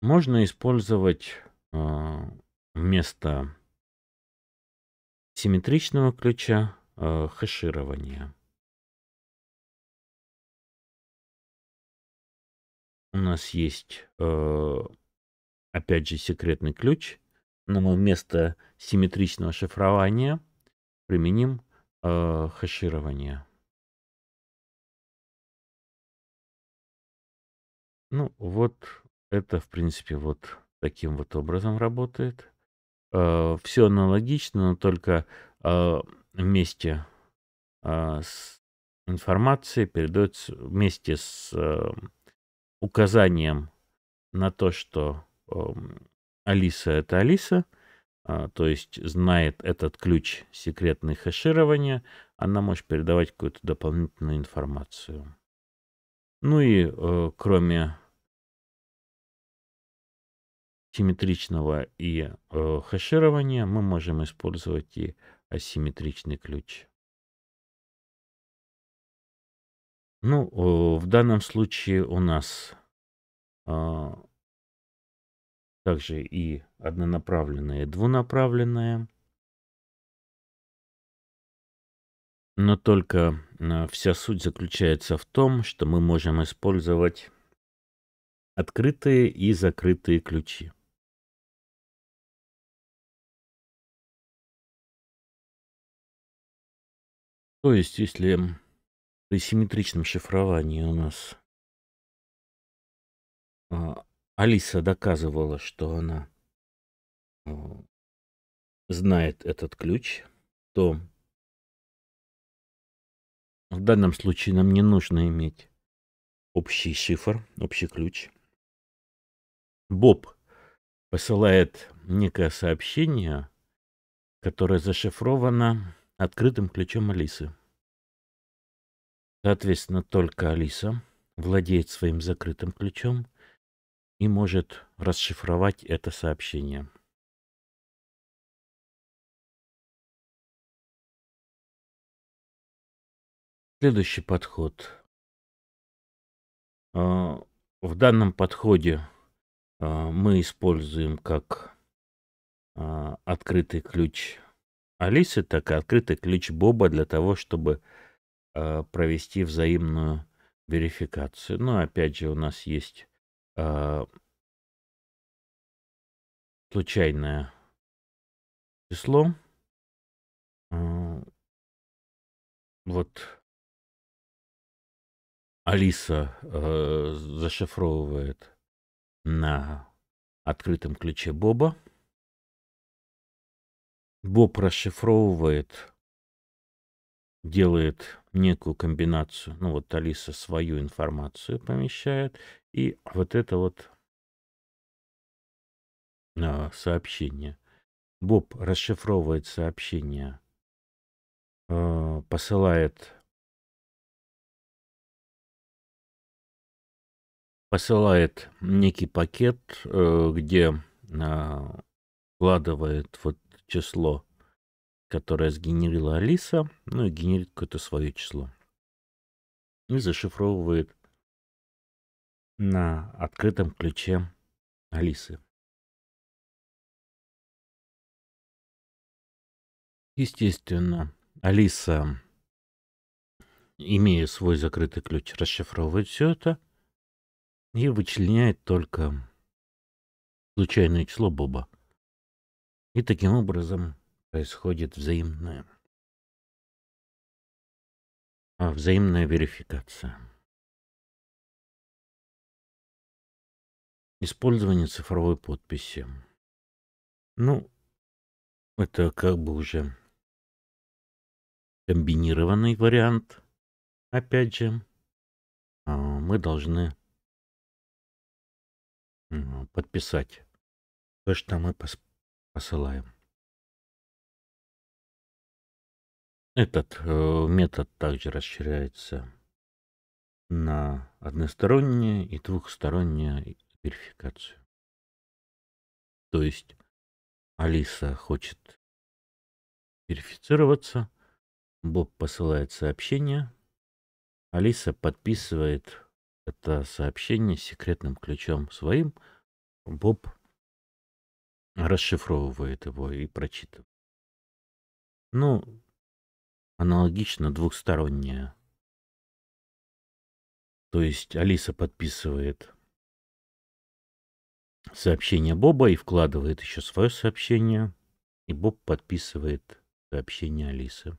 Можно использовать э, вместо симметричного ключа э, хэширование. У нас есть э, опять же, секретный ключ. Но мы вместо симметричного шифрования применим э, хеширование. Ну, вот это, в принципе, вот таким вот образом работает. Э, все аналогично, но только э, вместе э, с информацией передается вместе с э, указанием на то, что Эм, Алиса — это Алиса, а, то есть знает этот ключ секретный хэширования, она может передавать какую-то дополнительную информацию. Ну и э, кроме симметричного и э, хэширования мы можем использовать и асимметричный ключ. Ну, э, в данном случае у нас а, также и однонаправленная и двунаправленная. Но только а, вся суть заключается в том, что мы можем использовать открытые и закрытые ключи. То есть, если при симметричном шифровании у нас а, Алиса доказывала, что она э, знает этот ключ, то в данном случае нам не нужно иметь общий шифр, общий ключ. Боб посылает некое сообщение, которое зашифровано открытым ключом Алисы. Соответственно, только Алиса владеет своим закрытым ключом, и может расшифровать это сообщение. Следующий подход. А, в данном подходе а, мы используем как а, открытый ключ Алисы, так и открытый ключ Боба для того, чтобы провести взаимную верификацию. Но опять же у нас есть э, случайное число. Э, вот Алиса э, зашифровывает на открытом ключе Боба. Боб расшифровывает, делает некую комбинацию. Ну вот Алиса свою информацию помещает, и вот это вот а, сообщение. Боб расшифровывает сообщение, а, посылает посылает некий пакет, э, где а, вкладывает вот число, которое сгенерила Алиса, ну и генерит какое-то свое число. И зашифровывает на открытом ключе Алисы. Естественно, Алиса, имея свой закрытый ключ, расшифровывает все это и вычленяет только случайное число Боба. И таким образом происходит взаимная, а, взаимная верификация. Использование цифровой подписи. Ну, это как бы уже комбинированный вариант. Опять же, а, мы должны подписать то, что мы посылаем. Этот э, метод также расширяется на односторонние и двухсторонние верификацию. То есть Алиса хочет верифицироваться, Боб посылает сообщение, Алиса подписывает это сообщение секретным ключом своим, Боб расшифровывает его и прочитывает. Ну, аналогично двухстороннее. То есть Алиса подписывает сообщение Боба и вкладывает еще свое сообщение. И Боб подписывает сообщение Алисы.